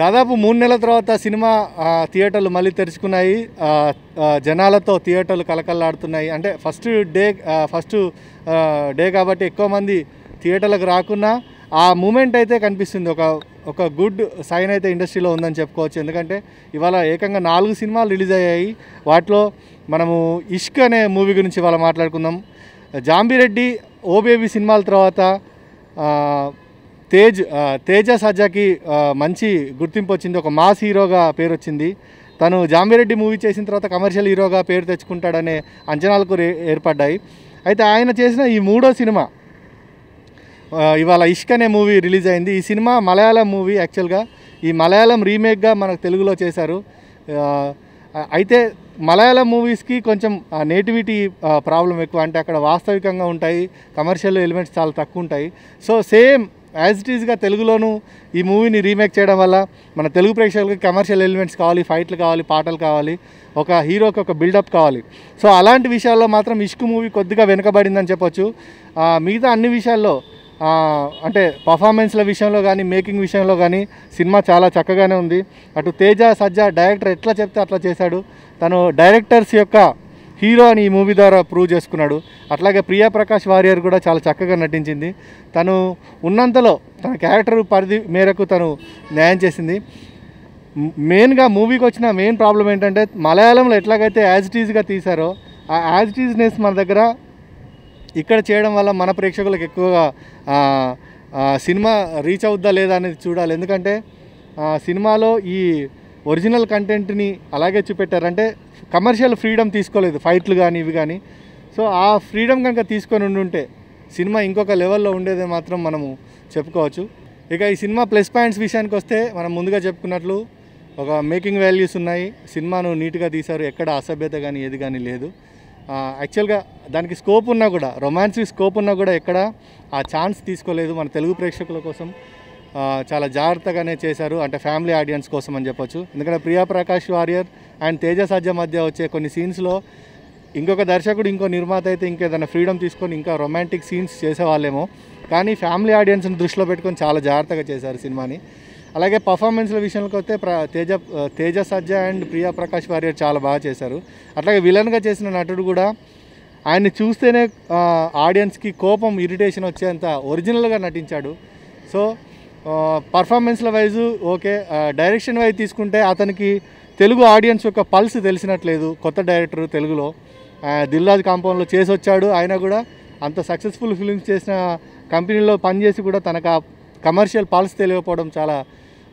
దాదాపు మూడు నెలల తర్వాత సినిమా థియేటర్లు మళ్ళీ తెరుచుకున్నాయి జనాలతో థియేటర్లు కలకల్లాడుతున్నాయి అంటే ఫస్ట్ డే ఫస్ట్ డే కాబట్టి ఎక్కువ మంది థియేటర్లకు రాకున్నా ఆ మూమెంట్ అయితే కనిపిస్తుంది ఒక ఒక గుడ్ సైన్ అయితే ఇండస్ట్రీలో ఉందని చెప్పుకోవచ్చు ఎందుకంటే ఇవాళ ఏకంగా నాలుగు సినిమాలు రిలీజ్ అయ్యాయి వాటిలో మనము ఇష్క్ అనే మూవీ గురించి ఇవాళ మాట్లాడుకుందాం జాంబీరెడ్డి ఓబేబీ సినిమాల తర్వాత తేజ్ తేజ సజ్జాకి మంచి గుర్తింపు వచ్చింది ఒక మాస్ హీరోగా పేరు వచ్చింది తను జాంబిరెడ్డి మూవీ చేసిన తర్వాత కమర్షియల్ హీరోగా పేరు తెచ్చుకుంటాడనే అంచనాలకు ఏర్పడ్డాయి అయితే ఆయన చేసిన ఈ మూడో సినిమా ఇవాళ ఇష్క్ అనే మూవీ రిలీజ్ అయింది ఈ సినిమా మలయాళం మూవీ యాక్చువల్గా ఈ మలయాళం రీమేక్గా మనకు తెలుగులో చేశారు అయితే మలయాళం మూవీస్కి కొంచెం నేటివిటీ ప్రాబ్లం ఎక్కువ అంటే అక్కడ వాస్తవికంగా ఉంటాయి కమర్షియల్ ఎలిమెంట్స్ చాలా తక్కువ ఉంటాయి సో సేమ్ యాజ్ ఇట్ ఈజ్గా తెలుగులోనూ ఈ మూవీని రీమేక్ చేయడం వల్ల మన తెలుగు ప్రేక్షకులకి కమర్షియల్ ఎలిమెంట్స్ కావాలి ఫైట్లు కావాలి పాటలు కావాలి ఒక హీరోకి ఒక బిల్డప్ కావాలి సో అలాంటి విషయాల్లో మాత్రం ఇష్క్ మూవీ కొద్దిగా వెనుకబడిందని చెప్పొచ్చు మిగతా అన్ని విషయాల్లో అంటే పర్ఫార్మెన్స్ల విషయంలో కానీ మేకింగ్ విషయంలో కానీ సినిమా చాలా చక్కగానే ఉంది అటు తేజ సజ్జ డైరెక్టర్ ఎట్లా చెప్తే అట్లా చేశాడు తను డైరెక్టర్స్ యొక్క హీరో అని ఈ మూవీ ద్వారా ప్రూవ్ చేసుకున్నాడు అట్లాగే ప్రియా ప్రకాష్ వారియర్ కూడా చాలా చక్కగా నటించింది తను ఉన్నంతలో తన క్యారెక్టర్ పరిధి మేరకు తను న్యాయం చేసింది మెయిన్గా మూవీకి వచ్చిన మెయిన్ ప్రాబ్లం ఏంటంటే మలయాళంలో ఎట్లాగైతే యాజ్ టీజ్గా తీశారో ఆ యాజ్ టీజ్నెస్ మన దగ్గర ఇక్కడ చేయడం వల్ల మన ప్రేక్షకులకు ఎక్కువగా సినిమా రీచ్ అవుద్దా లేదా అనేది చూడాలి ఎందుకంటే సినిమాలో ఈ ఒరిజినల్ కంటెంట్ని అలాగే చూపెట్టారంటే కమర్షియల్ ఫ్రీడమ్ తీసుకోలేదు ఫైట్లు కానీ ఇవి కానీ సో ఆ ఫ్రీడమ్ కనుక తీసుకొని ఉండుంటే సినిమా ఇంకొక లెవెల్లో ఉండేది మాత్రం మనము చెప్పుకోవచ్చు ఇక ఈ సినిమా ప్లస్ పాయింట్స్ విషయానికి వస్తే మనం ముందుగా చెప్పుకున్నట్లు ఒక మేకింగ్ వాల్యూస్ ఉన్నాయి సినిమాను నీట్గా తీశారు ఎక్కడ అసభ్యత కానీ ఏది కానీ లేదు యాక్చువల్గా దానికి స్కోప్ ఉన్నా కూడా రొమాన్సిక్ స్కోప్ ఉన్నా కూడా ఎక్కడ ఆ ఛాన్స్ తీసుకోలేదు మన తెలుగు ప్రేక్షకుల కోసం చాలా జాగ్రత్తగానే చేశారు అంటే ఫ్యామిలీ ఆడియన్స్ కోసం అని చెప్పొచ్చు ఎందుకంటే ప్రియా ప్రకాష్ వారియర్ అండ్ తేజ సజ్జ మధ్య వచ్చే కొన్ని సీన్స్లో ఇంకొక దర్శకుడు ఇంకో నిర్మాత అయితే ఇంకేదైనా ఫ్రీడమ్ తీసుకొని ఇంకా రొమాంటిక్ సీన్స్ చేసేవాళ్ళేమో కానీ ఫ్యామిలీ ఆడియన్స్ని దృష్టిలో పెట్టుకొని చాలా జాగ్రత్తగా చేశారు సినిమాని అలాగే పర్ఫార్మెన్స్ల విషయంలోకి వస్తే తేజ తేజ సజ్జ అండ్ ప్రియా ప్రకాష్ వారియర్ చాలా బాగా చేశారు అట్లాగే విలన్గా చేసిన నటుడు కూడా ఆయన్ని చూస్తేనే ఆడియన్స్కి కోపం ఇరిటేషన్ వచ్చేంత ఒరిజినల్గా నటించాడు సో పర్ఫార్మెన్స్ల వైజు ఓకే డైరెక్షన్ వైజ్ తీసుకుంటే అతనికి తెలుగు ఆడియన్స్ యొక్క పల్స్ తెలిసినట్లేదు కొత్త డైరెక్టర్ తెలుగులో దిల్రాజ్ కాంపౌండ్లో చేసి వచ్చాడు ఆయన కూడా అంత సక్సెస్ఫుల్ ఫిల్మ్స్ చేసిన కంపెనీలో పనిచేసి కూడా తనకు కమర్షియల్ పల్స్ తెలియకపోవడం చాలా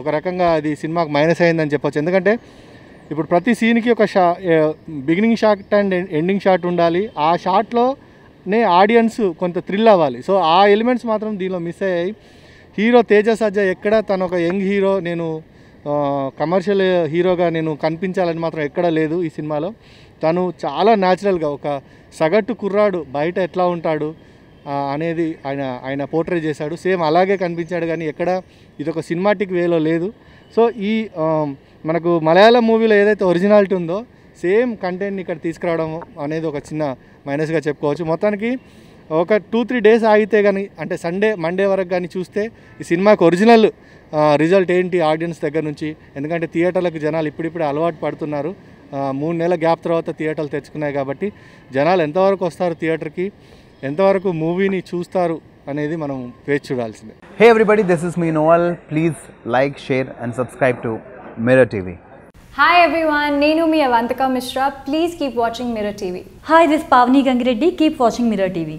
ఒక రకంగా అది సినిమాకు మైనస్ అయిందని చెప్పొచ్చు ఎందుకంటే ఇప్పుడు ప్రతి సీన్కి ఒక షా beginning shot and ending shot ఉండాలి ఆ షాట్లోనే నే ఆడియన్స్ కొంత థ్రిల్ అవ్వాలి సో ఆ ఎలిమెంట్స్ మాత్రం దీనిలో మిస్ అయ్యాయి హీరో తేజస్ సజ్జ ఎక్కడ తను ఒక యంగ్ హీరో నేను కమర్షియల్ హీరోగా నేను కనిపించాలని మాత్రం ఎక్కడ లేదు ఈ సినిమాలో తను చాలా న్యాచురల్గా ఒక సగటు కుర్రాడు బయట ఎట్లా ఉంటాడు అనేది ఆయన ఆయన పోర్ట్రేట్ చేశాడు సేమ్ అలాగే కనిపించాడు కానీ ఎక్కడ ఇది ఒక సినిమాటిక్ వేలో లేదు సో ఈ మనకు మలయాళం మూవీలో ఏదైతే ఒరిజినాలిటీ ఉందో సేమ్ కంటెంట్ని ఇక్కడ తీసుకురావడం అనేది ఒక చిన్న మైనస్గా చెప్పుకోవచ్చు మొత్తానికి ఒక టూ త్రీ డేస్ ఆగితే కానీ అంటే సండే మండే వరకు కానీ చూస్తే ఈ సినిమాకి ఒరిజినల్ రిజల్ట్ ఏంటి ఆడియన్స్ దగ్గర నుంచి ఎందుకంటే థియేటర్లకు జనాలు ఇప్పుడిప్పుడే అలవాటు పడుతున్నారు మూడు నెలల గ్యాప్ తర్వాత థియేటర్లు తెచ్చుకున్నాయి కాబట్టి జనాలు ఎంతవరకు వస్తారు థియేటర్కి ఎంతవరకు మూవీని చూస్తారు అనేది మనం వేచి చూడాల్సిందే hey everybody this is me Noval please like share and subscribe to Mirror TV hi everyone నేను మీ Avantika Mishra please keep watching Mirror TV hi this Pavani Gangireddy keep watching Mirror TV